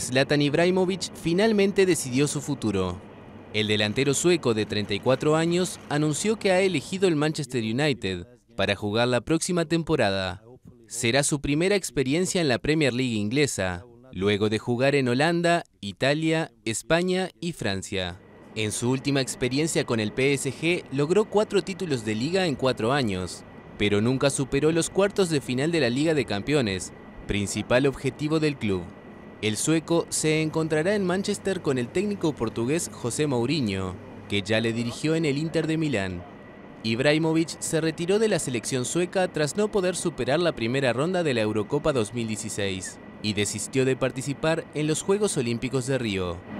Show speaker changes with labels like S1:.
S1: Zlatan Ibrahimovic finalmente decidió su futuro. El delantero sueco de 34 años anunció que ha elegido el Manchester United para jugar la próxima temporada. Será su primera experiencia en la Premier League inglesa, luego de jugar en Holanda, Italia, España y Francia. En su última experiencia con el PSG logró cuatro títulos de liga en cuatro años, pero nunca superó los cuartos de final de la Liga de Campeones, principal objetivo del club. El sueco se encontrará en Manchester con el técnico portugués José Mourinho, que ya le dirigió en el Inter de Milán. Ibrahimovic se retiró de la selección sueca tras no poder superar la primera ronda de la Eurocopa 2016 y desistió de participar en los Juegos Olímpicos de Río.